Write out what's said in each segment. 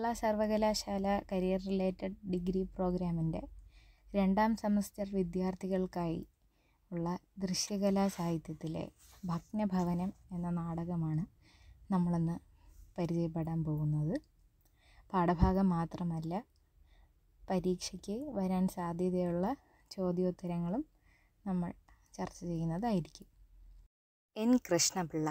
കേരള സർവകലാശാല career related degree പ്രോഗ്രാമിൻ്റെ രണ്ടാം സെമസ്റ്റർ വിദ്യാർത്ഥികൾക്കായി ഉള്ള ദൃശ്യകലാ സാഹിത്യത്തിലെ ഭഗ്നഭവനം എന്ന നാടകമാണ് നമ്മളിന്ന് പരിചയപ്പെടാൻ പോകുന്നത് പാഠഭാഗം മാത്രമല്ല പരീക്ഷയ്ക്ക് വരാൻ സാധ്യതയുള്ള ചോദ്യോത്തരങ്ങളും നമ്മൾ ചർച്ച ചെയ്യുന്നതായിരിക്കും എൻ കൃഷ്ണപിള്ള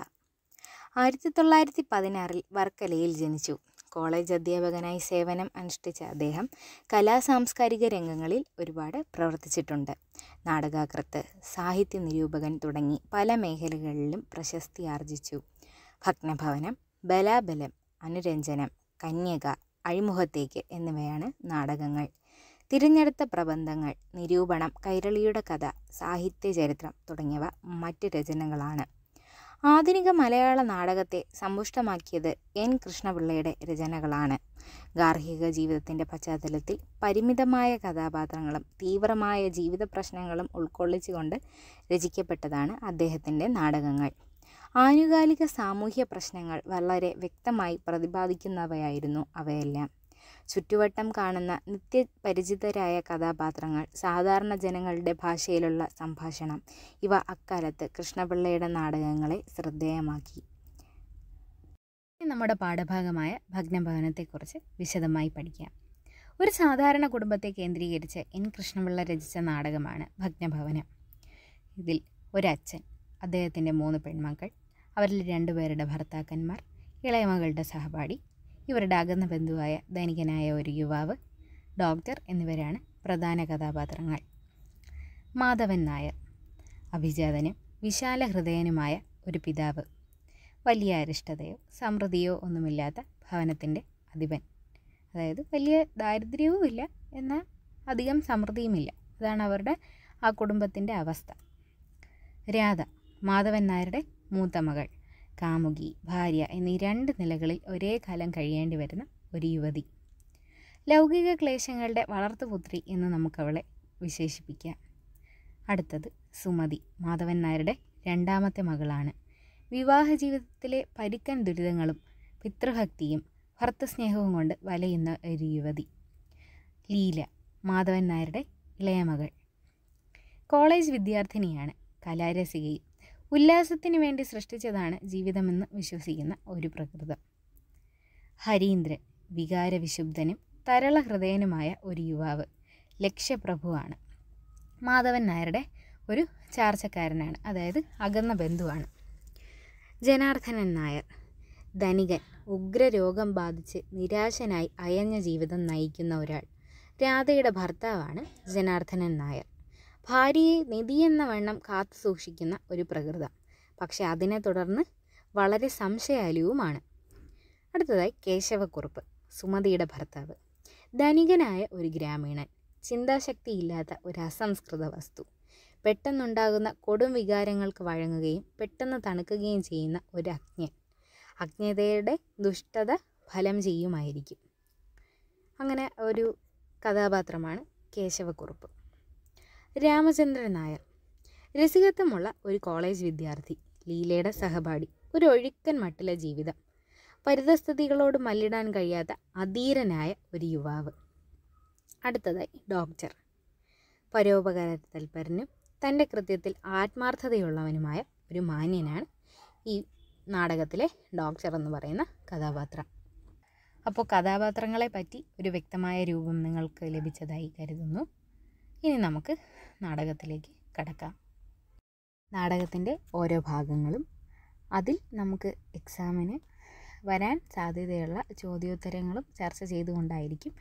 ആയിരത്തി തൊള്ളായിരത്തി പതിനാറിൽ വർക്കലയിൽ ജനിച്ചു കോളേജ് അധ്യാപകനായി സേവനം അനുഷ്ഠിച്ച അദ്ദേഹം കലാ സാംസ്കാരിക രംഗങ്ങളിൽ ഒരുപാട് പ്രവർത്തിച്ചിട്ടുണ്ട് നാടകാകൃത്ത് സാഹിത്യ നിരൂപകൻ തുടങ്ങി പല മേഖലകളിലും പ്രശസ്തി ആർജിച്ചു ഭഗ്നഭവനം ബലാബലം അനുരഞ്ജനം കന്യക അഴിമുഖത്തേക്ക് എന്നിവയാണ് നാടകങ്ങൾ തിരഞ്ഞെടുത്ത പ്രബന്ധങ്ങൾ നിരൂപണം കൈരളിയുടെ കഥ സാഹിത്യ ചരിത്രം തുടങ്ങിയവ മറ്റ് രചനകളാണ് ആധുനിക മലയാള നാടകത്തെ സമ്പുഷ്ടമാക്കിയത് എൻ കൃഷ്ണപിള്ളയുടെ രചനകളാണ് ഗാർഹിക ജീവിതത്തിൻ്റെ പശ്ചാത്തലത്തിൽ പരിമിതമായ കഥാപാത്രങ്ങളും തീവ്രമായ ജീവിത പ്രശ്നങ്ങളും ഉൾക്കൊള്ളിച്ചുകൊണ്ട് രചിക്കപ്പെട്ടതാണ് അദ്ദേഹത്തിൻ്റെ നാടകങ്ങൾ ആനുകാലിക സാമൂഹ്യ പ്രശ്നങ്ങൾ വളരെ വ്യക്തമായി പ്രതിപാദിക്കുന്നവയായിരുന്നു അവയെല്ലാം ചുറ്റുവട്ടം കാണുന്ന നിത്യപരിചിതരായ കഥാപാത്രങ്ങൾ സാധാരണ ജനങ്ങളുടെ ഭാഷയിലുള്ള സംഭാഷണം ഇവ അക്കാലത്ത് കൃഷ്ണപിള്ളയുടെ നാടകങ്ങളെ ശ്രദ്ധേയമാക്കി നമ്മുടെ പാഠഭാഗമായ ഭഗ്നഭവനത്തെക്കുറിച്ച് വിശദമായി പഠിക്കാം ഒരു സാധാരണ കുടുംബത്തെ കേന്ദ്രീകരിച്ച് എൻ കൃഷ്ണപിള്ള രചിച്ച നാടകമാണ് ഭഗ്നഭവനം ഇതിൽ ഒരച്ഛൻ അദ്ദേഹത്തിൻ്റെ മൂന്ന് പെൺമക്കൾ അവരിൽ രണ്ടുപേരുടെ ഭർത്താക്കന്മാർ ഇളയമകളുടെ സഹപാഠി ഇവരുടെ അകന്ന ബന്ധുവായ ധനികനായ ഒരു യുവാവ് ഡോക്ടർ എന്നിവരാണ് പ്രധാന കഥാപാത്രങ്ങൾ മാധവൻ നായർ അഭിജാതനും വിശാല ഹൃദയനുമായ ഒരു പിതാവ് വലിയ അരിഷ്ടതയോ സമൃദ്ധിയോ ഒന്നുമില്ലാത്ത ഭവനത്തിൻ്റെ അധിപൻ അതായത് വലിയ ദാരിദ്ര്യവും ഇല്ല എന്നാൽ അധികം സമൃദ്ധിയുമില്ല അതാണ് അവരുടെ ആ കുടുംബത്തിൻ്റെ അവസ്ഥ രാധ മാധവൻ നായരുടെ മൂത്ത മകൾ കാമുകി ഭാര്യ എന്നീ രണ്ട് നിലകളിൽ ഒരേ കാലം കഴിയേണ്ടി വരുന്ന ഒരു യുവതി ലൗകിക ക്ലേശങ്ങളുടെ വളർത്തുപുത്രി എന്ന് നമുക്കവളെ വിശേഷിപ്പിക്കാം അടുത്തത് സുമതി മാധവൻ നായരുടെ രണ്ടാമത്തെ മകളാണ് വിവാഹ ജീവിതത്തിലെ പരിക്കൻ ദുരിതങ്ങളും പിതൃഭക്തിയും ഭർത്തസ്നേഹവും കൊണ്ട് വലയുന്ന ഒരു യുവതി ലീല മാധവൻ നായരുടെ ഇളയമകൾ കോളേജ് വിദ്യാർത്ഥിനിയാണ് കലാരസികയും ഉല്ലാസത്തിന് വേണ്ടി സൃഷ്ടിച്ചതാണ് ജീവിതമെന്ന് വിശ്വസിക്കുന്ന ഒരു പ്രകൃതം ഹരീന്ദ്രൻ വികാരവിശുദ്ധനും തരളഹൃദയനുമായ ഒരു യുവാവ് ലക്ഷ്യപ്രഭുവാണ് മാധവൻ നായരുടെ ഒരു ചാർച്ചക്കാരനാണ് അതായത് അകന്ന ബന്ധുവാണ് ജനാർദ്ദനൻ നായർ ധനികൻ ഉഗ്രരോഗം ബാധിച്ച് നിരാശനായി അയഞ്ഞ ജീവിതം നയിക്കുന്ന ഒരാൾ രാധയുടെ ഭർത്താവാണ് ജനാർദ്ദനൻ നായർ ഭാര്യയെ നിധിയെന്ന വണ്ണം കാത്തു സൂക്ഷിക്കുന്ന ഒരു പ്രകൃതം പക്ഷെ അതിനെ തുടർന്ന് വളരെ സംശയാലുവുമാണ് അടുത്തതായി കേശവക്കുറുപ്പ് സുമതിയുടെ ഭർത്താവ് ധനികനായ ഒരു ഗ്രാമീണൻ ചിന്താശക്തിയില്ലാത്ത ഒരു അസംസ്കൃത വസ്തു പെട്ടെന്നുണ്ടാകുന്ന കൊടും വികാരങ്ങൾക്ക് വഴങ്ങുകയും പെട്ടെന്ന് തണുക്കുകയും ചെയ്യുന്ന ഒരു അജ്ഞൻ അജ്ഞതയുടെ ദുഷ്ടത ഫലം ചെയ്യുമായിരിക്കും അങ്ങനെ ഒരു കഥാപാത്രമാണ് കേശവക്കുറുപ്പ് രാമചന്ദ്രൻ നായർ രസികത്വമുള്ള ഒരു കോളേജ് വിദ്യാർത്ഥി ലീലയുടെ സഹപാഠി ഒരു ഒഴുക്കൻ മട്ടിലെ ജീവിതം പരിതസ്ഥിതികളോട് മല്ലിടാൻ കഴിയാത്ത അധീരനായ ഒരു യുവാവ് അടുത്തതായി ഡോക്ടർ പരോപകാര തൽപരനും തൻ്റെ കൃത്യത്തിൽ ആത്മാർത്ഥതയുള്ളവനുമായ ഒരു മാന്യനാണ് ഈ നാടകത്തിലെ ഡോക്ടർ എന്ന് പറയുന്ന കഥാപാത്രം അപ്പോൾ കഥാപാത്രങ്ങളെ പറ്റി ഒരു വ്യക്തമായ രൂപം നിങ്ങൾക്ക് ലഭിച്ചതായി കരുതുന്നു ഇനി നമുക്ക് നാടകത്തിലേക്ക് കടക്കാം നാടകത്തിൻ്റെ ഓരോ ഭാഗങ്ങളും അതിൽ നമുക്ക് എക്സാമിന് വരാൻ സാധ്യതയുള്ള ചോദ്യോത്തരങ്ങളും ചർച്ച ചെയ്തുകൊണ്ടായിരിക്കും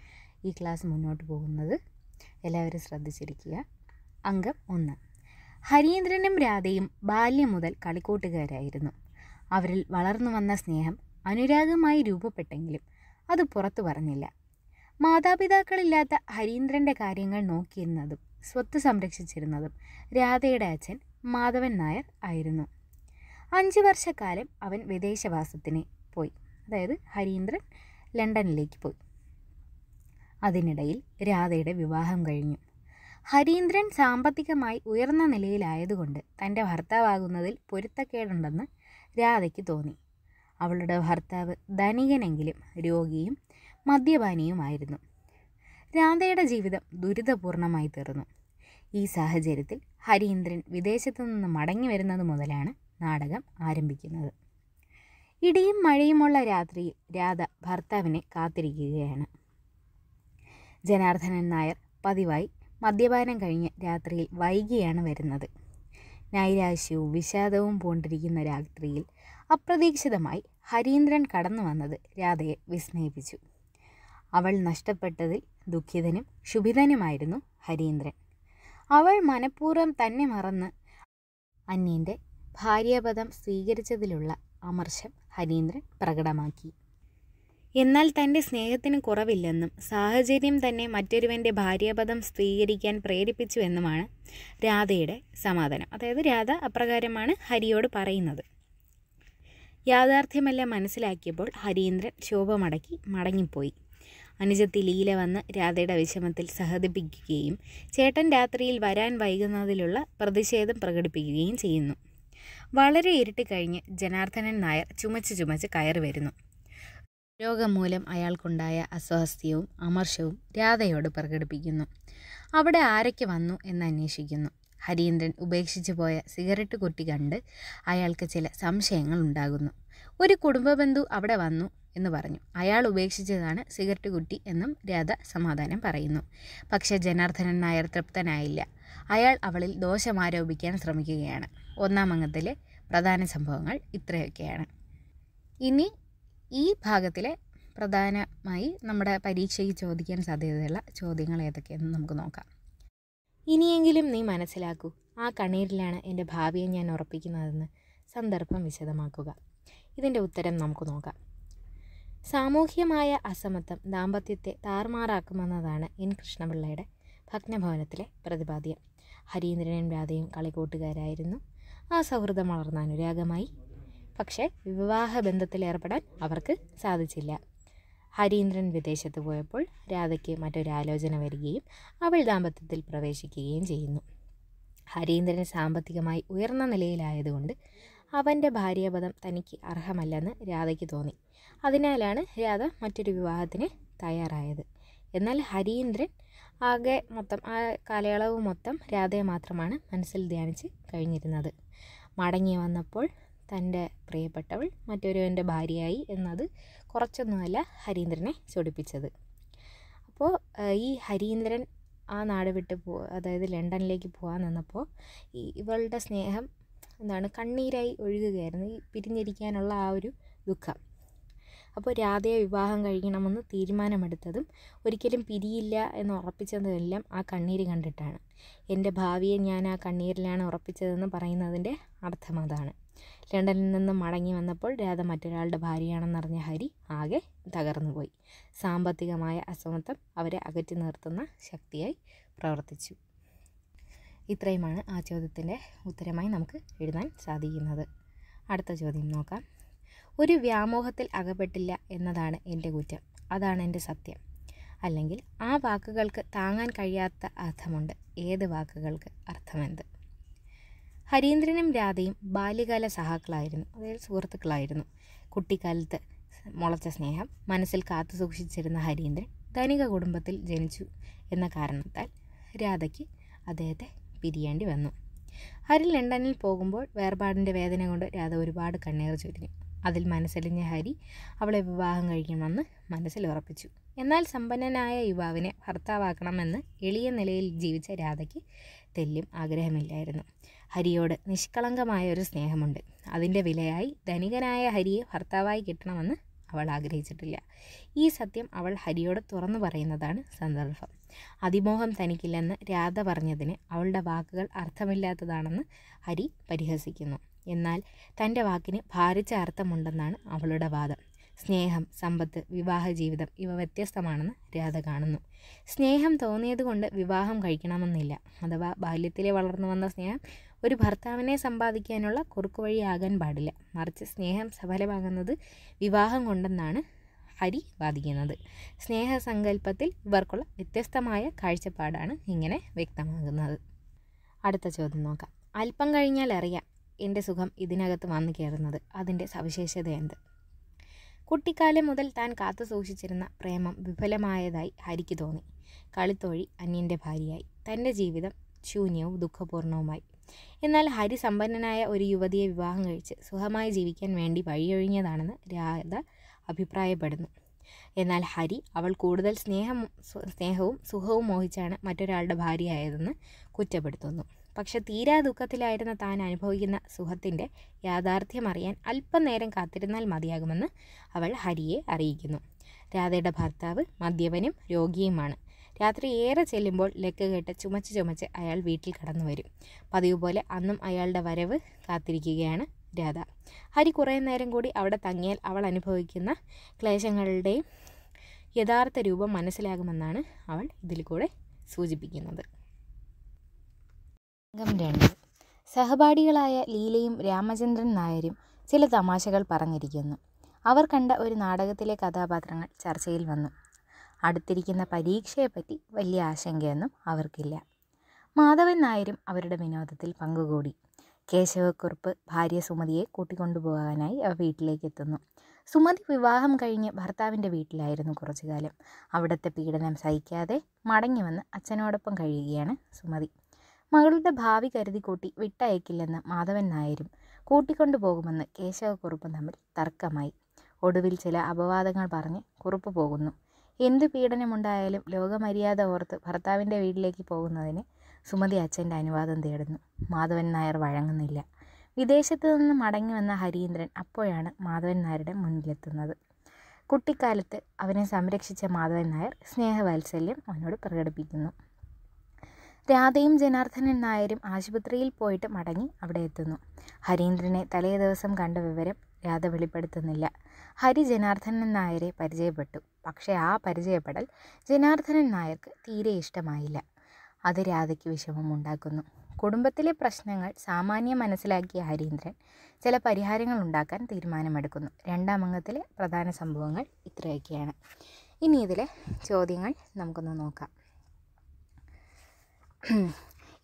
ഈ ക്ലാസ് മുന്നോട്ട് പോകുന്നത് എല്ലാവരും ശ്രദ്ധിച്ചിരിക്കുക അംഗം ഒന്ന് ഹരീന്ദ്രനും രാധയും ബാല്യം മുതൽ കളിക്കൂട്ടുകാരായിരുന്നു അവരിൽ വളർന്നു വന്ന സ്നേഹം അനുരാഗമായി രൂപപ്പെട്ടെങ്കിലും അത് പുറത്തു പറഞ്ഞില്ല മാതാപിതാക്കളില്ലാത്ത ഹരീന്ദ്രൻ്റെ കാര്യങ്ങൾ നോക്കിയിരുന്നതും സ്വത്ത് സംരക്ഷിച്ചിരുന്നതും രാധയുടെ അച്ഛൻ മാധവൻ നായർ ആയിരുന്നു അഞ്ച് വർഷക്കാലം അവൻ വിദേശവാസത്തിന് പോയി അതായത് ഹരീന്ദ്രൻ ലണ്ടനിലേക്ക് പോയി അതിനിടയിൽ രാധയുടെ വിവാഹം കഴിഞ്ഞു ഹരീന്ദ്രൻ സാമ്പത്തികമായി ഉയർന്ന നിലയിലായതുകൊണ്ട് തൻ്റെ ഭർത്താവാകുന്നതിൽ പൊരുത്തക്കേടുണ്ടെന്ന് രാധയ്ക്ക് തോന്നി അവളുടെ ഭർത്താവ് ധനികനെങ്കിലും രോഗിയും മദ്യപാനിയുമായിരുന്നു രാധയുടെ ജീവിതം ദുരിതപൂർണമായി തീർന്നു ഈ സാഹചര്യത്തിൽ ഹരീന്ദ്രൻ വിദേശത്തു നിന്ന് മടങ്ങി വരുന്നത് മുതലാണ് നാടകം ആരംഭിക്കുന്നത് ഇടിയും മഴയുമുള്ള രാത്രിയിൽ രാധ ഭർത്താവിനെ കാത്തിരിക്കുകയാണ് ജനാർദ്ദനൻ നായർ പതിവായി മദ്യപാനം കഴിഞ്ഞ് രാത്രിയിൽ വൈകിയാണ് വരുന്നത് നൈരാശ്യവും വിഷാദവും പൂണ്ടിരിക്കുന്ന രാത്രിയിൽ അപ്രതീക്ഷിതമായി ഹരീന്ദ്രൻ കടന്നു വന്നത് രാധയെ വിസ്മയിപ്പിച്ചു അവൾ നഷ്ടപ്പെട്ടതിൽ ദുഃഖിതനും ക്ഷുഭിതനുമായിരുന്നു ഹരീന്ദ്രൻ അവൾ മനഃപൂർവ്വം തന്നെ മറന്ന് അന്യൻ്റെ ഭാര്യാപദം സ്വീകരിച്ചതിലുള്ള അമർഷം ഹരീന്ദ്രൻ പ്രകടമാക്കി എന്നാൽ തൻ്റെ സ്നേഹത്തിന് കുറവില്ലെന്നും സാഹചര്യം തന്നെ മറ്റൊരുവൻ്റെ ഭാര്യാപദം സ്വീകരിക്കാൻ പ്രേരിപ്പിച്ചുവെന്നുമാണ് രാധയുടെ സമാധാനം അതായത് രാധ അപ്രകാരമാണ് ഹരിയോട് പറയുന്നത് യാഥാർത്ഥ്യമെല്ലാം മനസ്സിലാക്കിയപ്പോൾ ഹരീന്ദ്രൻ ശോഭമടക്കി മടങ്ങിപ്പോയി അനുജത്തി ലീല വന്ന് രാധയുടെ വിഷമത്തിൽ സഹതിപ്പിക്കുകയും ചേട്ടൻ രാത്രിയിൽ വരാൻ വൈകുന്നതിലുള്ള പ്രതിഷേധം പ്രകടിപ്പിക്കുകയും ചെയ്യുന്നു വളരെ ഇരുട്ടിക്കഴിഞ്ഞ് ജനാർദ്ദനൻ നായർ ചുമച്ച് ചുമച്ച് കയറി വരുന്നു രോഗം മൂലം അയാൾക്കുണ്ടായ അസ്വാസ്ഥ്യവും അമർഷവും രാധയോട് പ്രകടിപ്പിക്കുന്നു അവിടെ ആരൊക്കെ വന്നു എന്ന് അന്വേഷിക്കുന്നു ഹരീന്ദ്രൻ ഉപേക്ഷിച്ചു പോയ സിഗരറ്റ് കുട്ടി കണ്ട് അയാൾക്ക് ചില സംശയങ്ങൾ ഉണ്ടാകുന്നു ഒരു കുടുംബബന്ധു അവിടെ വന്നു എന്ന് പറഞ്ഞു അയാൾ ഉപേക്ഷിച്ചതാണ് സിഗരറ്റ് കുറ്റി എന്നും രാധ സമാധാനം പറയുന്നു പക്ഷേ ജനാർദ്ദനൻ നായർ തൃപ്തനായില്ല അയാൾ അവളിൽ ദോഷം ആരോപിക്കാൻ ശ്രമിക്കുകയാണ് ഒന്നാം അംഗത്തിലെ പ്രധാന സംഭവങ്ങൾ ഇത്രയൊക്കെയാണ് ഇനി ഈ ഭാഗത്തിലെ പ്രധാനമായി നമ്മുടെ പരീക്ഷയ്ക്ക് ചോദിക്കാൻ സാധ്യതയുള്ള ചോദ്യങ്ങൾ ഏതൊക്കെയെന്ന് നമുക്ക് നോക്കാം ഇനിയെങ്കിലും നീ മനസ്സിലാക്കൂ ആ കണ്ണീരിലാണ് എൻ്റെ ഭാവിയെ ഞാൻ ഉറപ്പിക്കുന്നതെന്ന് സന്ദർഭം വിശദമാക്കുക ഇതിൻ്റെ ഉത്തരം നമുക്ക് നോക്കാം സാമൂഹ്യമായ അസമത്വം ദാമ്പത്യത്തെ താറുമാറാക്കുമെന്നതാണ് എൻ കൃഷ്ണപിള്ളയുടെ ഭഗ്നഭവനത്തിലെ പ്രതിപാദ്യം ഹരീന്ദ്രനൻ രാധയും കളിക്കൂട്ടുകാരായിരുന്നു ആ സൗഹൃദം വളർന്ന അനുരാഗമായി പക്ഷേ വിവാഹ ബന്ധത്തിലേർപ്പെടാൻ അവർക്ക് സാധിച്ചില്ല ഹരീന്ദ്രൻ വിദേശത്ത് പോയപ്പോൾ രാധയ്ക്ക് മറ്റൊരാലോചന വരികയും അവൾ ദാമ്പത്യത്തിൽ പ്രവേശിക്കുകയും ചെയ്യുന്നു ഹരീന്ദ്രൻ സാമ്പത്തികമായി ഉയർന്ന നിലയിലായതുകൊണ്ട് അവൻ്റെ ഭാര്യാപദം തനിക്ക് അർഹമല്ലെന്ന് രാധയ്ക്ക് തോന്നി അതിനാലാണ് രാധ മറ്റൊരു വിവാഹത്തിന് തയ്യാറായത് എന്നാൽ ഹരീന്ദ്രൻ ആകെ മൊത്തം ആ കാലയളവ് മൊത്തം രാധയെ മാത്രമാണ് മനസ്സിൽ ധ്യാനിച്ച് കഴിഞ്ഞിരുന്നത് മടങ്ങി വന്നപ്പോൾ തൻ്റെ പ്രിയപ്പെട്ടവൾ മറ്റൊരുവൻ്റെ ഭാര്യയായി എന്നത് കുറച്ചൊന്നുമല്ല ഹരീന്ദ്രനെ ചൊടിപ്പിച്ചത് അപ്പോൾ ഈ ഹരീന്ദ്രൻ ആ നാട് വിട്ട് പോ അതായത് ലണ്ടനിലേക്ക് പോകാൻ നിന്നപ്പോൾ ഇവളുടെ സ്നേഹം എന്താണ് കണ്ണീരായി ഒഴുകുകയായിരുന്നു ഈ പിരിഞ്ഞിരിക്കാനുള്ള ആ ഒരു ദുഃഖം അപ്പോൾ രാധയെ വിവാഹം കഴിക്കണമെന്ന് തീരുമാനമെടുത്തതും ഒരിക്കലും പിരിയില്ല എന്ന് ഉറപ്പിച്ചതെല്ലാം ആ കണ്ണീര് കണ്ടിട്ടാണ് എൻ്റെ ഭാവിയെ ഞാൻ ആ കണ്ണീരിലാണ് ഉറപ്പിച്ചതെന്ന് പറയുന്നതിൻ്റെ അർത്ഥം അതാണ് ലണ്ടനിൽ നിന്ന് മടങ്ങി വന്നപ്പോൾ രാധ മറ്റൊരാളുടെ ഭാര്യയാണെന്നറിഞ്ഞ ഹരി ആകെ തകർന്നുപോയി സാമ്പത്തികമായ അസമത്വം അവരെ അകറ്റി നിർത്തുന്ന ശക്തിയായി പ്രവർത്തിച്ചു ഇത്രയുമാണ് ആ ചോദ്യത്തിൻ്റെ ഉത്തരമായി നമുക്ക് എഴുതാൻ സാധിക്കുന്നത് അടുത്ത ചോദ്യം നോക്കാം ഒരു വ്യാമോഹത്തിൽ അകപ്പെട്ടില്ല എന്നതാണ് എൻ്റെ കുറ്റം അതാണ് എൻ്റെ സത്യം അല്ലെങ്കിൽ ആ വാക്കുകൾക്ക് താങ്ങാൻ കഴിയാത്ത അർത്ഥമുണ്ട് ഏത് വാക്കുകൾക്ക് അർത്ഥമെന്ത് ഹരീന്ദ്രനും രാധയും ബാല്യകാല സഹാക്കളായിരുന്നു അതായത് സുഹൃത്തുക്കളായിരുന്നു കുട്ടിക്കാലത്ത് മുളച്ച സ്നേഹം മനസ്സിൽ കാത്തു സൂക്ഷിച്ചിരുന്ന ഹരീന്ദ്രൻ ധനിക കുടുംബത്തിൽ ജനിച്ചു എന്ന കാരണത്താൽ രാധയ്ക്ക് അദ്ദേഹത്തെ പിരിയേണ്ടി വന്നു ഹരി ലണ്ടനിൽ പോകുമ്പോൾ വേർപാടിൻ്റെ വേദന കൊണ്ട് രാധ ഒരുപാട് കണ്ണീർ ചൊരിഞ്ഞു അതിൽ മനസ്സലിഞ്ഞ ഹരി അവളെ വിവാഹം കഴിക്കണമെന്ന് മനസ്സിൽ ഉറപ്പിച്ചു എന്നാൽ സമ്പന്നനായ യുവാവിനെ ഭർത്താവാക്കണമെന്ന് എളിയ നിലയിൽ ജീവിച്ച രാധയ്ക്ക് തെല്ലും ആഗ്രഹമില്ലായിരുന്നു ഹരിയോട് നിഷ്കളങ്കമായ ഒരു സ്നേഹമുണ്ട് അതിൻ്റെ വിലയായി ധനികനായ ഹരിയെ ഭർത്താവായി കിട്ടണമെന്ന് അവൾ ആഗ്രഹിച്ചിട്ടില്ല ഈ സത്യം അവൾ ഹരിയോട് തുറന്നു പറയുന്നതാണ് സന്ദർഭം അതിമോഹം തനിക്കില്ലെന്ന് രാധ പറഞ്ഞതിന് അവളുടെ വാക്കുകൾ അർത്ഥമില്ലാത്തതാണെന്ന് ഹരി പരിഹസിക്കുന്നു എന്നാൽ തൻ്റെ വാക്കിന് ഭാരിച്ച അർത്ഥമുണ്ടെന്നാണ് അവളുടെ വാദം സ്നേഹം സമ്പത്ത് വിവാഹ ജീവിതം ഇവ വ്യത്യസ്തമാണെന്ന് രാധ കാണുന്നു സ്നേഹം തോന്നിയതുകൊണ്ട് വിവാഹം കഴിക്കണമെന്നില്ല അഥവാ ബാല്യത്തിലെ വളർന്നു വന്ന സ്നേഹം ഒരു ഭർത്താവിനെ സമ്പാദിക്കാനുള്ള കുറുക്കുവഴിയാകാൻ പാടില്ല മറിച്ച് സ്നേഹം സഫലമാകുന്നത് വിവാഹം കൊണ്ടെന്നാണ് അരി വാദിക്കുന്നത് സ്നേഹസങ്കല്പത്തിൽ ഇവർക്കുള്ള വ്യത്യസ്തമായ കാഴ്ചപ്പാടാണ് ഇങ്ങനെ വ്യക്തമാകുന്നത് അടുത്ത ചോദ്യം നോക്കാം അല്പം കഴിഞ്ഞാൽ അറിയാം എൻ്റെ സുഖം ഇതിനകത്ത് വന്നു കയറുന്നത് അതിൻ്റെ സവിശേഷത എന്ത് കുട്ടിക്കാലം മുതൽ താൻ കാത്തു സൂക്ഷിച്ചിരുന്ന പ്രേമം വിഫലമായതായി ഹരിക്ക് തോന്നി കളിത്തോഴി അന്യൻ്റെ ഭാര്യയായി തൻ്റെ ജീവിതം ശൂന്യവും ദുഃഖപൂർണവുമായി എന്നാൽ ഹരി സമ്പന്നനായ ഒരു യുവതിയെ വിവാഹം കഴിച്ച് സുഖമായി ജീവിക്കാൻ വേണ്ടി വഴിയൊഴിഞ്ഞതാണെന്ന് രാധ അഭിപ്രായപ്പെടുന്നു എന്നാൽ ഹരി അവൾ കൂടുതൽ സ്നേഹം സ്നേഹവും സുഖവും മോഹിച്ചാണ് മറ്റൊരാളുടെ ഭാര്യയായതെന്ന് കുറ്റപ്പെടുത്തുന്നു പക്ഷെ തീരാ ദുഃഖത്തിലായിരുന്ന താൻ അനുഭവിക്കുന്ന സുഖത്തിൻ്റെ യാഥാർത്ഥ്യമറിയാൻ അല്പം നേരം കാത്തിരുന്നാൽ മതിയാകുമെന്ന് അവൾ ഹരിയെ അറിയിക്കുന്നു രാധയുടെ ഭർത്താവ് മദ്യപനും രോഗിയുമാണ് രാത്രി ഏറെ ചെല്ലുമ്പോൾ ലെക്ക് കേട്ട് ചുമച്ച് ചുമച്ച് അയാൾ വീട്ടിൽ കടന്നു വരും പതിവ് പോലെ അന്നും അയാളുടെ വരവ് കാത്തിരിക്കുകയാണ് രാധ ഹരി കുറേ നേരം കൂടി അവിടെ തങ്ങിയാൽ അവൾ അനുഭവിക്കുന്ന ക്ലേശങ്ങളുടെയും യഥാർത്ഥ രൂപം മനസ്സിലാകുമെന്നാണ് അവൾ ഇതിൽ കൂടെ സൂചിപ്പിക്കുന്നത് രണ്ട് സഹപാഠികളായ ലീലയും രാമചന്ദ്രൻ നായരും ചില തമാശകൾ പറഞ്ഞിരിക്കുന്നു അവർ കണ്ട ഒരു നാടകത്തിലെ കഥാപാത്രങ്ങൾ ചർച്ചയിൽ വന്നു അടുത്തിരിക്കുന്ന പരീക്ഷയെപ്പറ്റി വലിയ ആശങ്കയൊന്നും അവർക്കില്ല മാധവൻ നായരും അവരുടെ വിനോദത്തിൽ പങ്കുകൂടി കേശവക്കുറുപ്പ് ഭാര്യ സുമതിയെ കൂട്ടിക്കൊണ്ടുപോകാനായി വീട്ടിലേക്ക് എത്തുന്നു സുമതി വിവാഹം കഴിഞ്ഞ് ഭർത്താവിൻ്റെ വീട്ടിലായിരുന്നു കുറച്ചു കാലം അവിടുത്തെ പീഡനം സഹിക്കാതെ മടങ്ങി വന്ന് അച്ഛനോടൊപ്പം കഴിയുകയാണ് സുമതി മകളുടെ ഭാവി കരുതി കൂട്ടി വിട്ടയക്കില്ലെന്ന് മാധവൻ നായരും കൂട്ടിക്കൊണ്ടു പോകുമെന്ന് കേശവക്കുറുപ്പും തമ്മിൽ തർക്കമായി ഒടുവിൽ ചില അപവാദങ്ങൾ പറഞ്ഞ് കുറുപ്പ് പോകുന്നു എന്ത് പീഡനമുണ്ടായാലും ലോകമര്യാദ ഓർത്ത് ഭർത്താവിൻ്റെ വീട്ടിലേക്ക് പോകുന്നതിന് സുമതി അച്ഛൻ്റെ അനുവാദം തേടുന്നു മാധവൻ നായർ വഴങ്ങുന്നില്ല വിദേശത്തു നിന്ന് മടങ്ങി വന്ന ഹരീന്ദ്രൻ അപ്പോഴാണ് മാധവൻ നായരുടെ മുന്നിലെത്തുന്നത് കുട്ടിക്കാലത്ത് അവനെ സംരക്ഷിച്ച മാധവൻ നായർ സ്നേഹവാത്സല്യം അവനോട് പ്രകടിപ്പിക്കുന്നു രാധയും ജനാർദ്ദനൻ നായരും ആശുപത്രിയിൽ പോയിട്ട് മടങ്ങി അവിടെ എത്തുന്നു ഹരീന്ദ്രനെ തലേ ദിവസം കണ്ട വിവരം രാധ വെളിപ്പെടുത്തുന്നില്ല ഹരി ജനാർദ്ദനൻ നായരെ പരിചയപ്പെട്ടു പക്ഷേ ആ പരിചയപ്പെടൽ ജനാർദ്ദനൻ നായർക്ക് തീരെ ഇഷ്ടമായില്ല അത് രാധയ്ക്ക് വിഷമമുണ്ടാക്കുന്നു കുടുംബത്തിലെ പ്രശ്നങ്ങൾ സാമാന്യം മനസ്സിലാക്കിയ ഹരീന്ദ്രൻ ചില പരിഹാരങ്ങൾ ഉണ്ടാക്കാൻ തീരുമാനമെടുക്കുന്നു രണ്ടാം അംഗത്തിലെ പ്രധാന സംഭവങ്ങൾ ഇത്രയൊക്കെയാണ് ഇനി ഇതിലെ ചോദ്യങ്ങൾ നമുക്കൊന്ന് നോക്കാം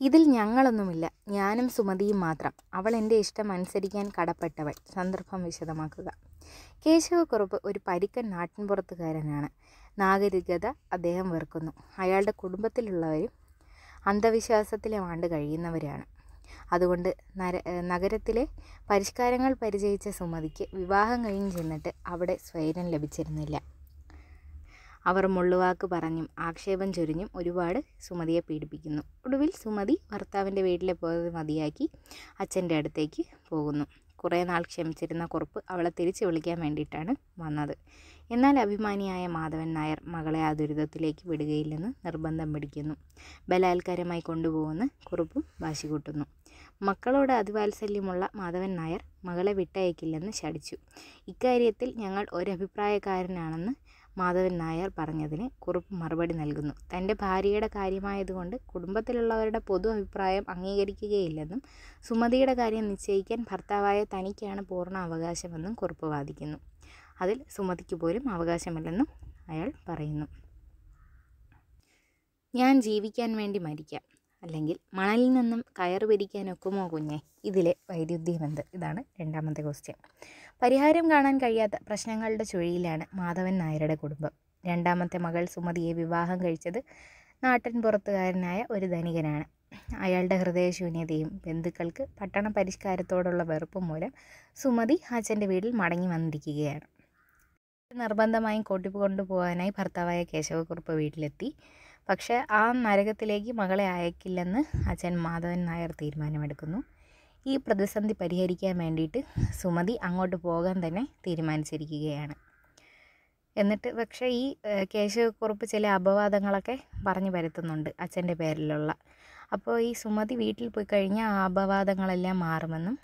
ഇതിൽ ഞങ്ങളൊന്നുമില്ല ഞാനും സുമതിയും മാത്രം അവൾ എൻ്റെ ഇഷ്ടം അനുസരിക്കാൻ കടപ്പെട്ടവൾ സന്ദർഭം വിശദമാക്കുക കേശവക്കുറുപ്പ് ഒരു പരിക്കൻ നാട്ടിൻപുറത്തുകാരനാണ് നാഗരികത അദ്ദേഹം വെറുക്കുന്നു അയാളുടെ കുടുംബത്തിലുള്ളവരും അന്ധവിശ്വാസത്തിൽ വാണ്ട് കഴിയുന്നവരാണ് അതുകൊണ്ട് നര നഗരത്തിലെ പരിഷ്കാരങ്ങൾ പരിചയിച്ച സുമതിക്ക് വിവാഹം കഴിഞ്ഞ് ചെന്നിട്ട് അവിടെ സ്വൈരം ലഭിച്ചിരുന്നില്ല അവർ മുള്ളുവാക്ക് പറഞ്ഞും ആക്ഷേപം ചൊരിഞ്ഞും ഒരുപാട് സുമതിയെ പീഡിപ്പിക്കുന്നു ഒടുവിൽ സുമതി ഭർത്താവിൻ്റെ വീട്ടിലെ പോയത് മതിയാക്കി അച്ഛൻ്റെ അടുത്തേക്ക് പോകുന്നു കുറേ നാൾ ക്ഷമിച്ചിരുന്ന കുറുപ്പ് അവളെ തിരിച്ചു വിളിക്കാൻ വേണ്ടിയിട്ടാണ് വന്നത് എന്നാൽ അഭിമാനിയായ മാധവൻ നായർ മകളെ ആ ദുരിതത്തിലേക്ക് വിടുകയില്ലെന്ന് നിർബന്ധം പിടിക്കുന്നു ബലാത്കാരമായി കൊണ്ടുപോകുന്ന കുറുപ്പും വാശി കൂട്ടുന്നു മക്കളോട് അതിവാത്സല്യമുള്ള മാധവൻ നായർ മകളെ വിട്ടയക്കില്ലെന്ന് ശടിച്ചു ഇക്കാര്യത്തിൽ ഞങ്ങൾ ഒരഭിപ്രായക്കാരനാണെന്ന് മാധവൻ നായർ പറഞ്ഞതിന് കുറുപ്പ് മറുപടി നൽകുന്നു തൻ്റെ ഭാര്യയുടെ കാര്യമായതുകൊണ്ട് കുടുംബത്തിലുള്ളവരുടെ പൊതു അഭിപ്രായം അംഗീകരിക്കുകയില്ലെന്നും സുമതിയുടെ കാര്യം നിശ്ചയിക്കാൻ ഭർത്താവായ തനിക്കാണ് പൂർണ്ണ അവകാശമെന്നും കുറുപ്പ് വാദിക്കുന്നു അതിൽ സുമതിക്ക് പോലും അവകാശമില്ലെന്നും അയാൾ പറയുന്നു ഞാൻ ജീവിക്കാൻ വേണ്ടി മരിക്കാം അല്ലെങ്കിൽ മണലിൽ നിന്നും കയർ പിടിക്കാൻ ഒക്കുമോ കുഞ്ഞെ ഇതിലെ വൈരുദ്ധ്യമെന്ത് ഇതാണ് രണ്ടാമത്തെ ക്വസ്റ്റ്യൻ പരിഹാരം കാണാൻ കഴിയാത്ത പ്രശ്നങ്ങളുടെ ചുഴിയിലാണ് മാധവൻ നായരുടെ കുടുംബം രണ്ടാമത്തെ മകൾ സുമതിയെ വിവാഹം കഴിച്ചത് നാട്ടിൻ പുറത്തുകാരനായ ഒരു ധനികനാണ് അയാളുടെ ഹൃദയശൂന്യതയും ബന്ധുക്കൾക്ക് പട്ടണ പരിഷ്കാരത്തോടുള്ള വെറുപ്പും മൂലം സുമതി അച്ഛൻ്റെ വീട്ടിൽ മടങ്ങി വന്നിരിക്കുകയാണ് നിർബന്ധമായും കൂട്ടി കൊണ്ടുപോകാനായി ഭർത്താവായ കേശവക്കുറുപ്പ് വീട്ടിലെത്തി പക്ഷേ ആ നരകത്തിലേക്ക് മകളെ അയക്കില്ലെന്ന് അച്ഛൻ മാധവൻ നായർ തീരുമാനമെടുക്കുന്നു ഈ പ്രതിസന്ധി പരിഹരിക്കാൻ വേണ്ടിയിട്ട് സുമതി അങ്ങോട്ട് പോകാൻ തന്നെ തീരുമാനിച്ചിരിക്കുകയാണ് എന്നിട്ട് പക്ഷേ ഈ കേശവക്കുറുപ്പ് ചില അപവാദങ്ങളൊക്കെ പറഞ്ഞു വരുത്തുന്നുണ്ട് അച്ഛൻ്റെ പേരിലുള്ള അപ്പോൾ ഈ സുമതി വീട്ടിൽ പോയി കഴിഞ്ഞാൽ ആ അപവാദങ്ങളെല്ലാം മാറുമെന്നും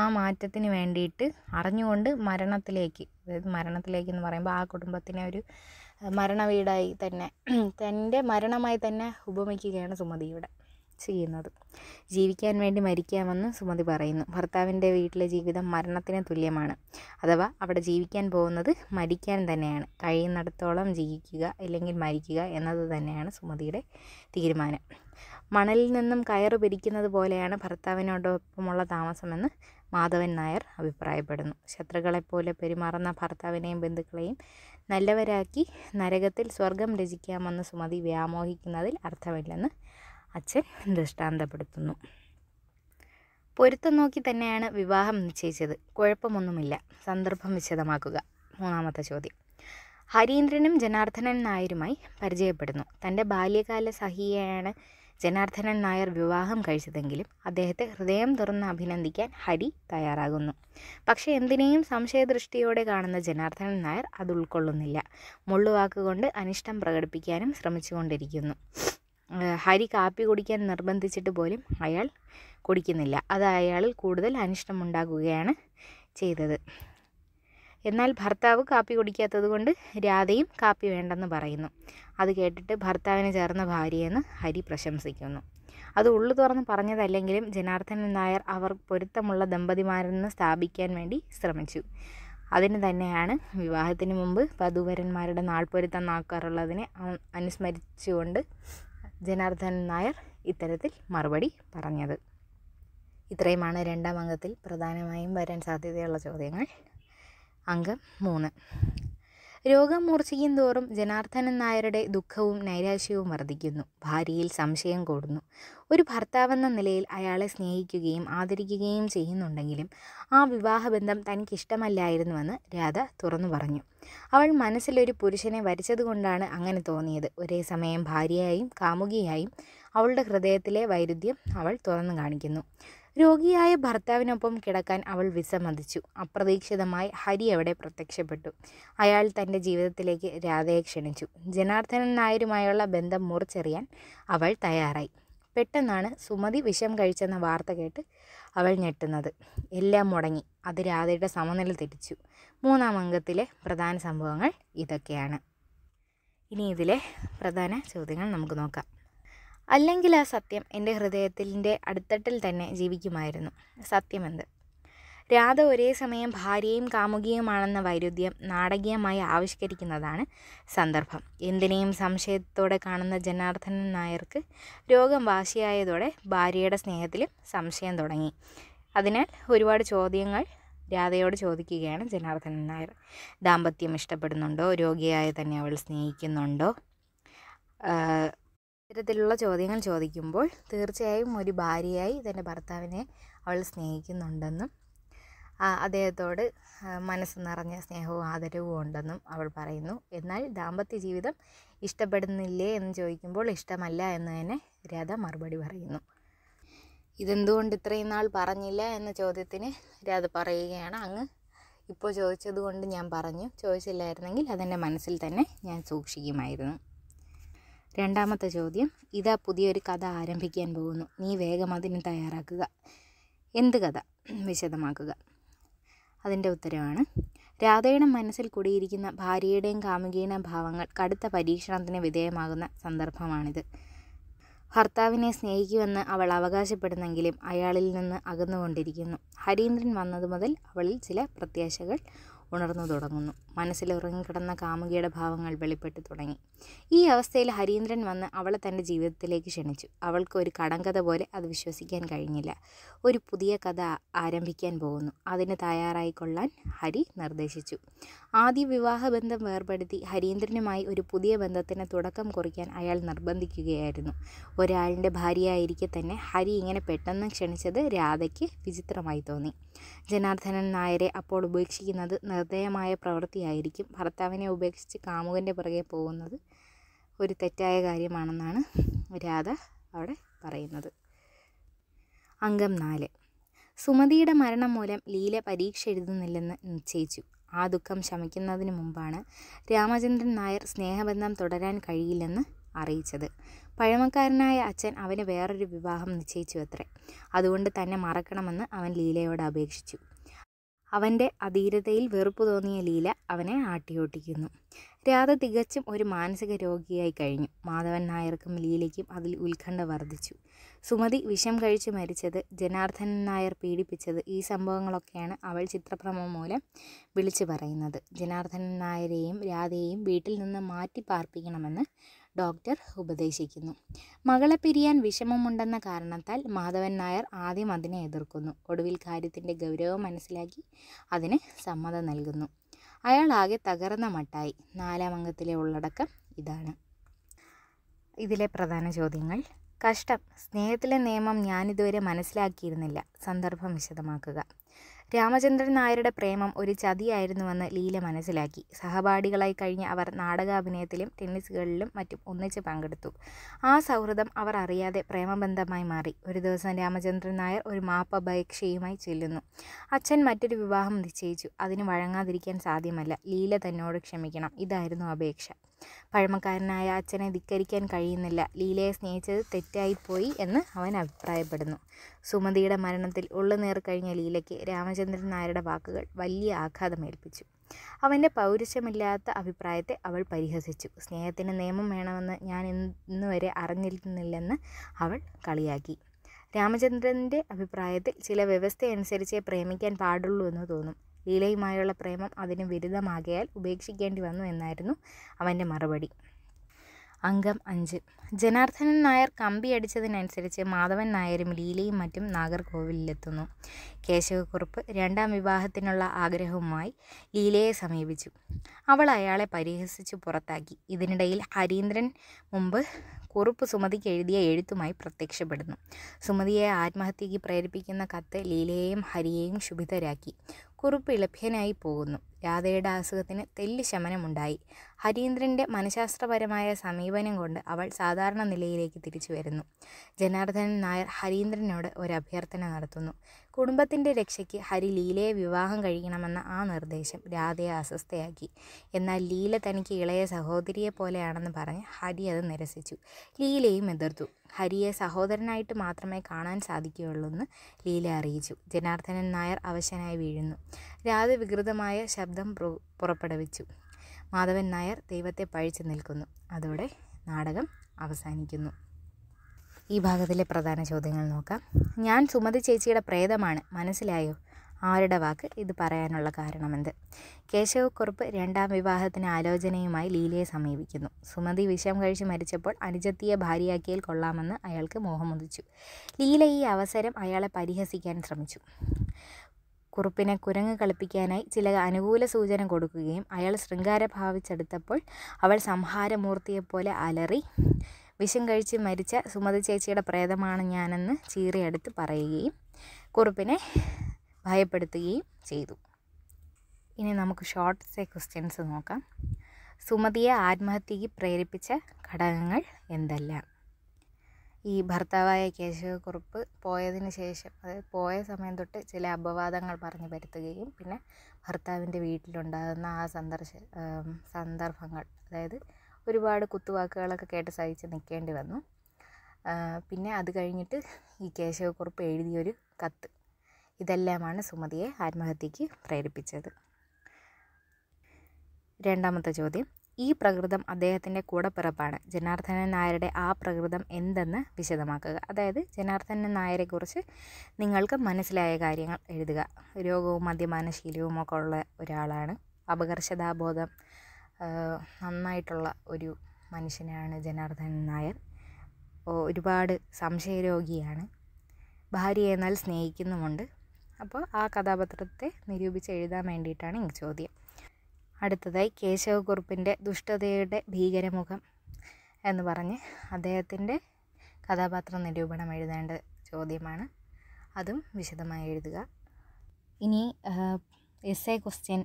ആ മാറ്റത്തിന് വേണ്ടിയിട്ട് അറിഞ്ഞുകൊണ്ട് മരണത്തിലേക്ക് അതായത് മരണത്തിലേക്ക് എന്ന് പറയുമ്പോൾ ആ കുടുംബത്തിനെ ഒരു മരണ വീടായി തന്നെ തൻ്റെ മരണമായി തന്നെ ഉപമിക്കുകയാണ് സുമതി ഇവിടെ ചെയ്യുന്നത് ജീവിക്കാൻ വേണ്ടി മരിക്കാമെന്ന് സുമതി പറയുന്നു ഭർത്താവിൻ്റെ വീട്ടിലെ ജീവിതം മരണത്തിന് തുല്യമാണ് അഥവാ അവിടെ ജീവിക്കാൻ പോകുന്നത് മരിക്കാൻ തന്നെയാണ് കഴിയുന്നിടത്തോളം ജീവിക്കുക അല്ലെങ്കിൽ മരിക്കുക എന്നത് തന്നെയാണ് സുമതിയുടെ തീരുമാനം മണലിൽ നിന്നും കയറ് പിരിക്കുന്നത് പോലെയാണ് ഭർത്താവിനോടൊപ്പമുള്ള താമസമെന്ന് മാധവൻ നായർ അഭിപ്രായപ്പെടുന്നു ശത്രുക്കളെപ്പോലെ പെരുമാറുന്ന ഭർത്താവിനെയും ബന്ധുക്കളെയും നല്ലവരാക്കി നരകത്തിൽ സ്വർഗം രചിക്കാമെന്ന് സുമതി വ്യാമോഹിക്കുന്നതിൽ അർത്ഥമില്ലെന്ന് അച്ഛൻ ദൃഷ്ടാന്തപ്പെടുത്തുന്നു പൊരുത്തം നോക്കി തന്നെയാണ് വിവാഹം നിശ്ചയിച്ചത് കുഴപ്പമൊന്നുമില്ല സന്ദർഭം വിശദമാക്കുക മൂന്നാമത്തെ ചോദ്യം ഹരീന്ദ്രനും ജനാർദ്ദനൻ നായരുമായി പരിചയപ്പെടുന്നു തൻ്റെ ബാല്യകാല സഹിയാണ് ജനാർദ്ദനൻ നായർ വിവാഹം കഴിച്ചതെങ്കിലും അദ്ദേഹത്തെ ഹൃദയം തുറന്ന് അഭിനന്ദിക്കാൻ ഹരി തയ്യാറാകുന്നു പക്ഷെ എന്തിനേയും സംശയദൃഷ്ടിയോടെ കാണുന്ന ജനാർദ്ദനൻ നായർ അത് ഉൾക്കൊള്ളുന്നില്ല മുള്ളുവാക്കുകൊണ്ട് അനിഷ്ടം പ്രകടിപ്പിക്കാനും ശ്രമിച്ചുകൊണ്ടിരിക്കുന്നു ഹരി കാപ്പി കുടിക്കാൻ നിർബന്ധിച്ചിട്ട് പോലും അയാൾ കുടിക്കുന്നില്ല അത് അയാളിൽ കൂടുതൽ അനിഷ്ടമുണ്ടാക്കുകയാണ് ചെയ്തത് എന്നാൽ ഭർത്താവ് കാപ്പി കുടിക്കാത്തത് കൊണ്ട് രാധയും കാപ്പി വേണ്ടെന്ന് പറയുന്നു അത് കേട്ടിട്ട് ഭർത്താവിന് ചേർന്ന ഭാര്യയെന്ന് ഹരി പ്രശംസിക്കുന്നു അത് ഉള്ളു തുറന്ന് പറഞ്ഞതല്ലെങ്കിലും ജനാർദ്ദനൻ നായർ അവർ പൊരുത്തമുള്ള ദമ്പതിമാരെന്ന് സ്ഥാപിക്കാൻ വേണ്ടി ശ്രമിച്ചു അതിന് തന്നെയാണ് വിവാഹത്തിന് മുമ്പ് വധുവരന്മാരുടെ നാൾപ്പൊരുത്തം നാക്കാറുള്ളതിനെ അനുസ്മരിച്ചുകൊണ്ട് ജനാർദ്ദനൻ നായർ ഇത്തരത്തിൽ മറുപടി പറഞ്ഞത് ഇത്രയുമാണ് രണ്ടാം അംഗത്തിൽ പ്രധാനമായും വരാൻ സാധ്യതയുള്ള ചോദ്യങ്ങൾ അംഗം മൂന്ന് രോഗം മൂർച്ഛിക്കും തോറും ജനാർദ്ദനൻ നായരുടെ ദുഃഖവും നൈരാശ്യവും വർദ്ധിക്കുന്നു ഭാര്യയിൽ സംശയം കൂടുന്നു ഒരു ഭർത്താവെന്ന നിലയിൽ അയാളെ സ്നേഹിക്കുകയും ആദരിക്കുകയും ചെയ്യുന്നുണ്ടെങ്കിലും ആ വിവാഹബന്ധം തനിക്കിഷ്ടമല്ലായിരുന്നുവെന്ന് രാധ തുറന്നു പറഞ്ഞു അവൾ മനസ്സിലൊരു പുരുഷനെ വരിച്ചതുകൊണ്ടാണ് അങ്ങനെ തോന്നിയത് ഒരേ സമയം ഭാര്യയായും കാമുകിയായും അവളുടെ ഹൃദയത്തിലെ വൈരുദ്ധ്യം അവൾ തുറന്നു കാണിക്കുന്നു രോഗിയായ ഭർത്താവിനൊപ്പം കിടക്കാൻ അവൾ വിസമ്മതിച്ചു അപ്രതീക്ഷിതമായി ഹരി അവിടെ പ്രത്യക്ഷപ്പെട്ടു അയാൾ തൻ്റെ ജീവിതത്തിലേക്ക് രാധയെ ക്ഷണിച്ചു ജനാർദ്ദനൻ നായരുമായുള്ള ബന്ധം മുറിച്ചെറിയാൻ അവൾ തയ്യാറായി പെട്ടെന്നാണ് സുമതി വിഷം കഴിച്ചെന്ന വാർത്ത കേട്ട് അവൾ ഞെട്ടുന്നത് എല്ലാം മുടങ്ങി അത് രാധയുടെ സമനില തെറ്റിച്ചു മൂന്നാം അംഗത്തിലെ പ്രധാന സംഭവങ്ങൾ ഇതൊക്കെയാണ് ഇനി ഇതിലെ പ്രധാന ചോദ്യങ്ങൾ നമുക്ക് നോക്കാം അല്ലെങ്കിൽ ആ സത്യം എൻ്റെ ഹൃദയത്തിൻ്റെ അടുത്തട്ടിൽ തന്നെ ജീവിക്കുമായിരുന്നു സത്യമെന്ത് രാധ ഒരേ സമയം ഭാര്യയും കാമുകിയുമാണെന്ന വൈരുദ്ധ്യം നാടകീയമായി ആവിഷ്കരിക്കുന്നതാണ് സന്ദർഭം എന്തിനേയും സംശയത്തോടെ കാണുന്ന ജനാർദ്ദനൻ നായർക്ക് രോഗം വാശിയായതോടെ ഭാര്യയുടെ സ്നേഹത്തിലും സംശയം തുടങ്ങി അതിനാൽ ഒരുപാട് ചോദ്യങ്ങൾ രാധയോട് ചോദിക്കുകയാണ് ജനാർദ്ദനൻ നായർ ദാമ്പത്യം ഇഷ്ടപ്പെടുന്നുണ്ടോ രോഗിയായ തന്നെ അവൾ സ്നേഹിക്കുന്നുണ്ടോ ഇത്തരത്തിലുള്ള ചോദ്യങ്ങൾ ചോദിക്കുമ്പോൾ തീർച്ചയായും ഒരു ഭാര്യയായി തൻ്റെ ഭർത്താവിനെ അവൾ സ്നേഹിക്കുന്നുണ്ടെന്നും അദ്ദേഹത്തോട് മനസ്സ് നിറഞ്ഞ സ്നേഹവും ആദരവും ഉണ്ടെന്നും അവൾ പറയുന്നു എന്നാൽ ദാമ്പത്യ ജീവിതം ഇഷ്ടപ്പെടുന്നില്ലേ എന്ന് ചോദിക്കുമ്പോൾ ഇഷ്ടമല്ല എന്ന് തന്നെ രാധ മറുപടി പറയുന്നു ഇതെന്തുകൊണ്ട് ഇത്രയും നാൾ പറഞ്ഞില്ല എന്ന ചോദ്യത്തിന് രാധ പറയുകയാണ് അങ്ങ് ഇപ്പോൾ ചോദിച്ചതുകൊണ്ട് ഞാൻ പറഞ്ഞു ചോദിച്ചില്ലായിരുന്നെങ്കിൽ അതെൻ്റെ മനസ്സിൽ തന്നെ ഞാൻ സൂക്ഷിക്കുമായിരുന്നു രണ്ടാമത്തെ ചോദ്യം ഇതാ പുതിയൊരു കഥ ആരംഭിക്കാൻ പോകുന്നു നീ വേഗം അതിന് തയ്യാറാക്കുക എന്ത് കഥ വിശദമാക്കുക അതിൻ്റെ ഉത്തരവാണ് രാധയുടെ മനസ്സിൽ കൂടിയിരിക്കുന്ന ഭാര്യയുടെയും കാമുകിയുടെ ഭാവങ്ങൾ കടുത്ത പരീക്ഷണത്തിന് വിധേയമാകുന്ന സന്ദർഭമാണിത് ഭർത്താവിനെ സ്നേഹിക്കുമെന്ന് അവൾ അവകാശപ്പെടുന്നെങ്കിലും അയാളിൽ നിന്ന് അകന്നുകൊണ്ടിരിക്കുന്നു ഹരീന്ദ്രൻ വന്നതു മുതൽ അവളിൽ ചില പ്രത്യാശകൾ ഉണർന്നു തുടങ്ങുന്നു മനസ്സിൽ ഉറങ്ങിക്കിടന്ന കാമുകിയുടെ ഭാവങ്ങൾ വെളിപ്പെട്ടു തുടങ്ങി ഈ അവസ്ഥയിൽ ഹരീന്ദ്രൻ വന്ന് അവളെ തൻ്റെ ജീവിതത്തിലേക്ക് ക്ഷണിച്ചു അവൾക്ക് ഒരു കടങ്കഥ പോലെ അത് വിശ്വസിക്കാൻ കഴിഞ്ഞില്ല ഒരു പുതിയ കഥ ആരംഭിക്കാൻ പോകുന്നു അതിന് തയ്യാറായിക്കൊള്ളാൻ ഹരി നിർദ്ദേശിച്ചു ആദ്യ വിവാഹബന്ധം വേർപെടുത്തി ഹരീന്ദ്രനുമായി ഒരു പുതിയ ബന്ധത്തിന് തുടക്കം കുറിക്കാൻ അയാൾ നിർബന്ധിക്കുകയായിരുന്നു ഒരാളിൻ്റെ ഭാര്യയായിരിക്കെ തന്നെ ഹരി ഇങ്ങനെ പെട്ടെന്ന് ക്ഷണിച്ചത് രാധയ്ക്ക് വിചിത്രമായി തോന്നി ജനാർദ്ദനൻ നായരെ അപ്പോൾ ഉപേക്ഷിക്കുന്നത് നിർദ്ദയമായ പ്രവൃത്തി ആയിരിക്കും ഭർത്താവിനെ ഉപേക്ഷിച്ച് കാമുകൻ്റെ പുറകെ പോകുന്നത് ഒരു തെറ്റായ കാര്യമാണെന്നാണ് രാധ അവിടെ പറയുന്നത് അംഗം നാല് സുമതിയുടെ മരണം മൂലം ലീല പരീക്ഷ എഴുതുന്നില്ലെന്ന് നിശ്ചയിച്ചു ആ ദുഃഖം ശമിക്കുന്നതിന് മുമ്പാണ് രാമചന്ദ്രൻ നായർ സ്നേഹബന്ധം തുടരാൻ കഴിയില്ലെന്ന് അറിയിച്ചത് പഴമക്കാരനായ അച്ഛൻ അവന് വേറൊരു വിവാഹം നിശ്ചയിച്ചു അത്രേ അതുകൊണ്ട് തന്നെ മറക്കണമെന്ന് അവൻ ലീലയോട് അപേക്ഷിച്ചു അവൻ്റെ അധീരതയിൽ വെറുപ്പ് തോന്നിയ ലീല അവനെ ആട്ടിയോട്ടിക്കുന്നു രാധ തികച്ചും ഒരു മാനസിക രോഗിയായി കഴിഞ്ഞു മാധവൻ നായർക്കും ലീലയ്ക്കും അതിൽ ഉത്കണ്ഠ വർദ്ധിച്ചു സുമതി വിഷം കഴിച്ചു മരിച്ചത് ജനാർദ്ദൻ നായർ പീഡിപ്പിച്ചത് ഈ സംഭവങ്ങളൊക്കെയാണ് അവൾ ചിത്രഭ്രമം മൂലം വിളിച്ചു പറയുന്നത് ജനാർദ്ദൻ നായരെയും രാധയെയും വീട്ടിൽ നിന്ന് മാറ്റി പാർപ്പിക്കണമെന്ന് ഡോക്ടർ ഉപദേശിക്കുന്നു മകളെ പിരിയാൻ വിഷമമുണ്ടെന്ന കാരണത്താൽ മാധവൻ നായർ ആദ്യം അതിനെ എതിർക്കുന്നു ഒടുവിൽ കാര്യത്തിൻ്റെ ഗൗരവം മനസ്സിലാക്കി അതിന് സമ്മതം നൽകുന്നു അയാൾ ആകെ തകർന്ന മട്ടായി നാലാം അംഗത്തിലെ ഉള്ളടക്കം ഇതാണ് ഇതിലെ പ്രധാന ചോദ്യങ്ങൾ കഷ്ടം സ്നേഹത്തിലെ നിയമം ഞാനിതുവരെ മനസ്സിലാക്കിയിരുന്നില്ല സന്ദർഭം വിശദമാക്കുക രാമചന്ദ്രൻ നായരുടെ പ്രേമം ഒരു ചതിയായിരുന്നുവെന്ന് ലീല മനസ്സിലാക്കി സഹപാഠികളായി കഴിഞ്ഞ അവർ നാടകാഭിനയത്തിലും ടെന്നീസുകളിലും മറ്റും ഒന്നിച്ച് പങ്കെടുത്തു ആ സൗഹൃദം അവർ അറിയാതെ പ്രേമബന്ധമായി മാറി ഒരു ദിവസം രാമചന്ദ്രൻ നായർ ഒരു മാപ്പ ബൈക്ഷയുമായി ചെല്ലുന്നു അച്ഛൻ മറ്റൊരു വിവാഹം നിശ്ചയിച്ചു അതിന് വഴങ്ങാതിരിക്കാൻ സാധ്യമല്ല ലീല തന്നോട് ക്ഷമിക്കണം ഇതായിരുന്നു അപേക്ഷ പഴമക്കാരനായ അച്ഛനെ ധിക്കരിക്കാൻ കഴിയുന്നില്ല ലീലയെ സ്നേഹിച്ചത് തെറ്റായിപ്പോയി എന്ന് അവൻ അഭിപ്രായപ്പെടുന്നു സുമതിയുടെ മരണത്തിൽ ഉള്ളുനേർ കഴിഞ്ഞ ലീലയ്ക്ക് രാമചന്ദ്രൻ നായരുടെ വാക്കുകൾ വലിയ ആഘാതമേൽപ്പിച്ചു അവൻ്റെ പൗരുഷമില്ലാത്ത അഭിപ്രായത്തെ അവൾ പരിഹസിച്ചു സ്നേഹത്തിന് നിയമം വേണമെന്ന് ഞാൻ ഇന്നുവരെ അറിഞ്ഞിരുന്നില്ലെന്ന് അവൾ കളിയാക്കി രാമചന്ദ്രൻ്റെ അഭിപ്രായത്തിൽ ചില വ്യവസ്ഥയനുസരിച്ചേ പ്രേമിക്കാൻ പാടുള്ളൂ എന്ന് തോന്നും ലീലയുമായുള്ള പ്രേമം അതിന് വിരുദ്ധമാകയാൽ ഉപേക്ഷിക്കേണ്ടി വന്നു എന്നായിരുന്നു അവൻ്റെ മറുപടി അംഗം അഞ്ച് ജനാർദ്ദനൻ നായർ അടിച്ചതിനനുസരിച്ച് മാധവൻ നായരും ലീലയും മറ്റും നാഗർകോവിലെത്തുന്നു കേശവക്കുറുപ്പ് രണ്ടാം വിവാഹത്തിനുള്ള ആഗ്രഹവുമായി ലീലയെ സമീപിച്ചു അവൾ അയാളെ പരിഹസിച്ചു പുറത്താക്കി ഇതിനിടയിൽ ഹരീന്ദ്രൻ മുമ്പ് കുറുപ്പ് സുമതിക്ക് എഴുതിയ എഴുത്തുമായി പ്രത്യക്ഷപ്പെടുന്നു സുമതിയെ ആത്മഹത്യയ്ക്ക് പ്രേരിപ്പിക്കുന്ന കത്ത് ലീലയെയും ഹരിയെയും ശുഭിതരാക്കി കുറുപ്പ് ഇളഭ്യനായി പോകുന്നു രാധയുടെ അസുഖത്തിന് തെല്ലി ശമനമുണ്ടായി ഹരീന്ദ്രൻ്റെ മനഃശാസ്ത്രപരമായ സമീപനം കൊണ്ട് അവൾ സാധാരണ നിലയിലേക്ക് തിരിച്ചു വരുന്നു ജനാർദ്ദനൻ നായർ ഹരീന്ദ്രനോട് ഒരു അഭ്യർത്ഥന നടത്തുന്നു കുടുംബത്തിൻ്റെ രക്ഷയ്ക്ക് ഹരി ലീലയെ വിവാഹം കഴിക്കണമെന്ന ആ നിർദ്ദേശം രാധയെ അസ്വസ്ഥയാക്കി എന്നാൽ ലീല തനിക്ക് ഇളയ സഹോദരിയെ പോലെയാണെന്ന് പറഞ്ഞ് ഹരി അത് നിരസിച്ചു ലീലയും എതിർത്തു ഹരിയെ സഹോദരനായിട്ട് മാത്രമേ കാണാൻ സാധിക്കുകയുള്ളെന്ന് ലീല അറിയിച്ചു ജനാർദ്ദനൻ നായർ അവശനായി വീഴുന്നു രാധ വികൃതമായ ശബ്ദം പുറപ്പെടുവിച്ചു മാധവൻ നായർ ദൈവത്തെ പഴിച്ചു നിൽക്കുന്നു അതോടെ നാടകം അവസാനിക്കുന്നു ഈ ഭാഗത്തിലെ പ്രധാന ചോദ്യങ്ങൾ നോക്കാം ഞാൻ സുമതി ചേച്ചിയുടെ പ്രേതമാണ് മനസ്സിലായോ ആരുടെ വാക്ക് ഇത് പറയാനുള്ള കാരണമെന്ത് കേശവക്കുറുപ്പ് രണ്ടാം വിവാഹത്തിന് ആലോചനയുമായി ലീലയെ സമീപിക്കുന്നു സുമതി വിഷം കഴിച്ച് മരിച്ചപ്പോൾ അനുജത്തിയെ ഭാര്യയാക്കിയാൽ കൊള്ളാമെന്ന് അയാൾക്ക് മോഹമുദിച്ചു ലീല ഈ അവസരം അയാളെ പരിഹസിക്കാൻ ശ്രമിച്ചു കുറുപ്പിനെ കുരങ്ങ് കളിപ്പിക്കാനായി ചില അനുകൂല സൂചന കൊടുക്കുകയും അയാൾ ശൃംഗാര ഭാവിച്ചെടുത്തപ്പോൾ അവൾ സംഹാരമൂർത്തിയെപ്പോലെ അലറി വിഷം കഴിച്ച് മരിച്ച സുമതി ചേച്ചിയുടെ പ്രേതമാണ് ഞാനെന്ന് ചീറിയെടുത്ത് പറയുകയും കുറുപ്പിനെ ഭയപ്പെടുത്തുകയും ചെയ്തു ഇനി നമുക്ക് ഷോർട്ട്സെ ക്വസ്റ്റ്യൻസ് നോക്കാം സുമതിയെ ആത്മഹത്യക്ക് പ്രേരിപ്പിച്ച ഘടകങ്ങൾ എന്തെല്ലാം ഈ ഭർത്താവായ കേശവക്കുറുപ്പ് പോയതിന് ശേഷം അതായത് പോയ സമയം തൊട്ട് ചില അപവാദങ്ങൾ പറഞ്ഞു വരുത്തുകയും പിന്നെ ഭർത്താവിൻ്റെ വീട്ടിലുണ്ടാകുന്ന ആ സന്ദർശ സന്ദർഭങ്ങൾ അതായത് ഒരുപാട് കുത്തുവാക്കുകളൊക്കെ കേട്ട് സഹിച്ച് നിൽക്കേണ്ടി വന്നു പിന്നെ അത് കഴിഞ്ഞിട്ട് ഈ കേശവക്കുറുപ്പ് എഴുതിയൊരു കത്ത് ഇതെല്ലാമാണ് സുമതിയെ ആത്മഹത്യക്ക് പ്രേരിപ്പിച്ചത് രണ്ടാമത്തെ ചോദ്യം ഈ പ്രകൃതം അദ്ദേഹത്തിൻ്റെ കൂടപ്പിറപ്പാണ് ജനാർദ്ദന നായരുടെ ആ പ്രകൃതം എന്തെന്ന് വിശദമാക്കുക അതായത് ജനാർദ്ദന നായരെക്കുറിച്ച് നിങ്ങൾക്ക് മനസ്സിലായ കാര്യങ്ങൾ എഴുതുക രോഗവും മദ്യപാനശീലവും ഒക്കെ ഉള്ള ഒരാളാണ് അപകർഷതാബോധം നന്നായിട്ടുള്ള ഒരു മനുഷ്യനാണ് ജനാർദ്ദന നായർ ഒരുപാട് സംശയരോഗിയാണ് ഭാര്യയെ എന്നാൽ സ്നേഹിക്കുന്നുമുണ്ട് അപ്പോൾ ആ കഥാപാത്രത്തെ നിരൂപിച്ച് എഴുതാൻ വേണ്ടിയിട്ടാണ് ഈ ചോദ്യം അടുത്തതായി കേശവകുറുപ്പിൻ്റെ ദുഷ്ടതയുടെ ഭീകരമുഖം എന്ന് പറഞ്ഞ് അദ്ദേഹത്തിൻ്റെ കഥാപാത്ര നിരൂപണം എഴുതേണ്ട ചോദ്യമാണ് അതും വിശദമായി എഴുതുക ഇനി എസ് എ ക്വസ്റ്റ്യൻ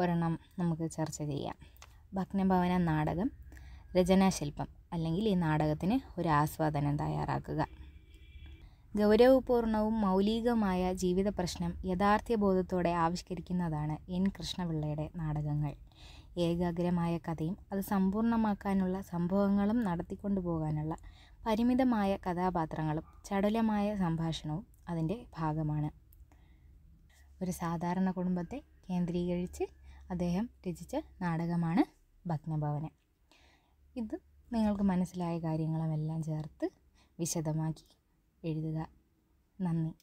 ഒരെണ്ണം നമുക്ക് ചർച്ച ചെയ്യാം ഭഗ്നഭവന നാടകം രചനാശില്പം അല്ലെങ്കിൽ ഈ നാടകത്തിന് ഒരു ആസ്വാദനം തയ്യാറാക്കുക ഗൗരവപൂർണവും മൗലികമായ ജീവിത പ്രശ്നം ബോധത്തോടെ ആവിഷ്കരിക്കുന്നതാണ് എൻ കൃഷ്ണപിള്ളയുടെ നാടകങ്ങൾ ഏകാഗ്രമായ കഥയും അത് സമ്പൂർണ്ണമാക്കാനുള്ള സംഭവങ്ങളും നടത്തിക്കൊണ്ടു പോകാനുള്ള പരിമിതമായ കഥാപാത്രങ്ങളും ചടുലമായ സംഭാഷണവും അതിൻ്റെ ഭാഗമാണ് ഒരു സാധാരണ കുടുംബത്തെ കേന്ദ്രീകരിച്ച് അദ്ദേഹം രചിച്ച നാടകമാണ് ഭഗ്നഭവന് ഇത് നിങ്ങൾക്ക് മനസ്സിലായ കാര്യങ്ങളുമെല്ലാം ചേർത്ത് വിശദമാക്കി എഴുതുക നന്ദി